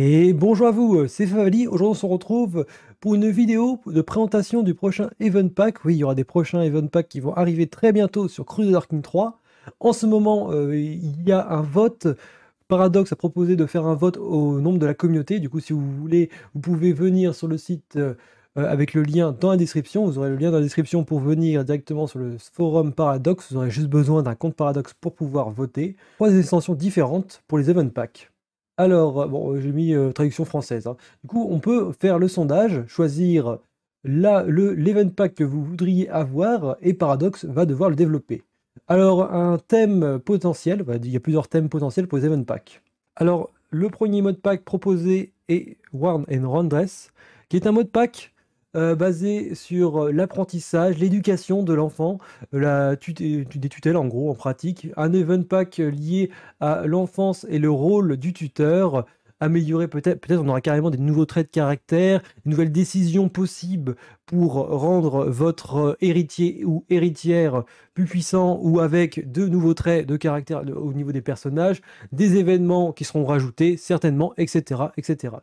Et bonjour à vous, euh, c'est Favali. Aujourd'hui, on se retrouve pour une vidéo de présentation du prochain Event Pack. Oui, il y aura des prochains Event Pack qui vont arriver très bientôt sur Crusader King 3. En ce moment, euh, il y a un vote. Paradox a proposé de faire un vote au nombre de la communauté. Du coup, si vous voulez, vous pouvez venir sur le site euh, avec le lien dans la description. Vous aurez le lien dans la description pour venir directement sur le forum Paradox. Vous aurez juste besoin d'un compte Paradox pour pouvoir voter. Trois extensions différentes pour les Event Packs. Alors, euh, bon, j'ai mis euh, traduction française. Hein. Du coup, on peut faire le sondage, choisir l'event pack que vous voudriez avoir, et Paradox va devoir le développer. Alors, un thème potentiel, bah, il y a plusieurs thèmes potentiels pour les event packs. Alors, le premier mode pack proposé est Warn and Roundress, qui est un mode pack euh, basé sur euh, l'apprentissage, l'éducation de l'enfant, euh, la des tutelles en gros en pratique, un event pack lié à l'enfance et le rôle du tuteur, améliorer peut-être, peut-être on aura carrément des nouveaux traits de caractère, de nouvelles décisions possibles pour rendre votre héritier ou héritière plus puissant ou avec de nouveaux traits de caractère au niveau des personnages, des événements qui seront rajoutés certainement, etc. etc.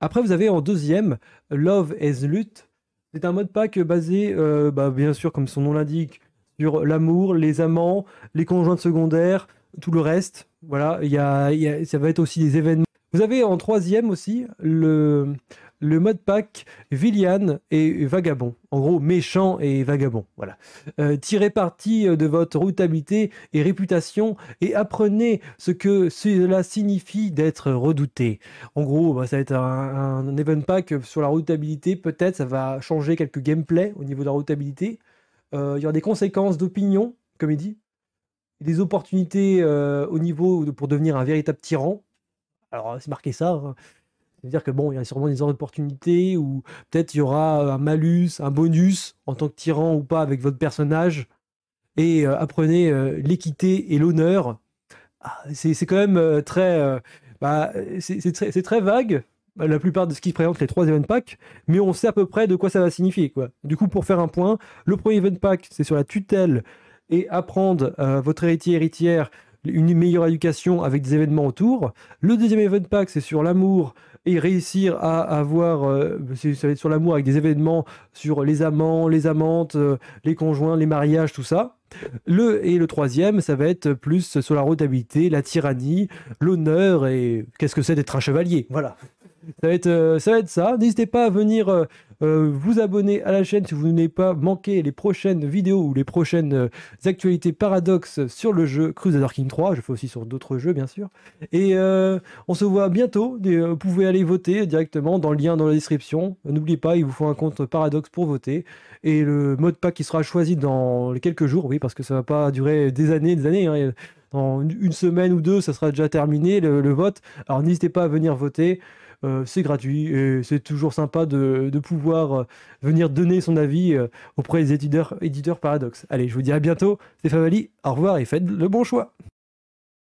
Après vous avez en deuxième Love is Lut, c'est un mode pack basé, euh, bah, bien sûr, comme son nom l'indique, sur l'amour, les amants, les conjointes secondaires, tout le reste. Voilà, il y a, ça va être aussi des événements. Vous avez en troisième aussi le, le mode pack Villian et Vagabond. En gros, méchant et vagabond. Voilà. Euh, tirez parti euh, de votre routabilité et réputation et apprenez ce que cela signifie d'être redouté. En gros, bah, ça va être un, event pack sur la routabilité. Peut-être ça va changer quelques gameplay au niveau de la routabilité. Euh, il y aura des conséquences d'opinion, comme il dit. Des opportunités au niveau pour devenir un véritable tyran. Alors, c'est marqué ça. Hein. C'est-à-dire que bon, il y a sûrement des opportunités ou peut-être il y aura euh, un malus, un bonus en tant que tyran ou pas avec votre personnage. Et euh, apprenez euh, l'équité et l'honneur. Ah, c'est quand même très. Bah, c'est très, très, vague, la plupart de ce qui présente les trois event packs, mais on sait à peu près de quoi ça va signifier. Quoi. Du coup, pour faire un point, le premier event pack, c'est sur la tutelle et apprendre votre héritier-héritière une meilleure éducation avec des événements autour. Le deuxième event pack, c'est sur l'amour et réussir à avoir, euh, ça va être sur l'amour avec des événements sur les amants, les amantes, euh, les conjoints, les mariages, tout ça. Le, et le troisième, ça va être plus sur la rotabilité, la tyrannie, l'honneur et qu'est-ce que c'est d'être un chevalier. Voilà. Euh, ça va être ça. N'hésitez pas à venir euh, euh, vous abonner à la chaîne si vous n'avez pas manqué les prochaines vidéos ou les prochaines actualités paradoxes sur le jeu Crusader King 3. Je fais aussi sur d'autres jeux, bien sûr. Et on se voit bientôt. Vous pouvez aller voter directement dans le lien dans la description. N'oubliez pas, il vous faut un compte paradoxe pour voter. Et le mode pack qui sera choisi dans quelques jours, oui, parce que ça ne va pas durer des années, des années. Hein, dans une semaine ou deux, ça sera déjà terminé le, vote. Alors n'hésitez pas à venir voter. Euh, c'est gratuit et c'est toujours sympa de, pouvoir euh, venir donner son avis euh, auprès des éditeurs, éditeurs Paradox. Allez, je vous dis à bientôt. c'est Favali, au revoir et faites le bon choix.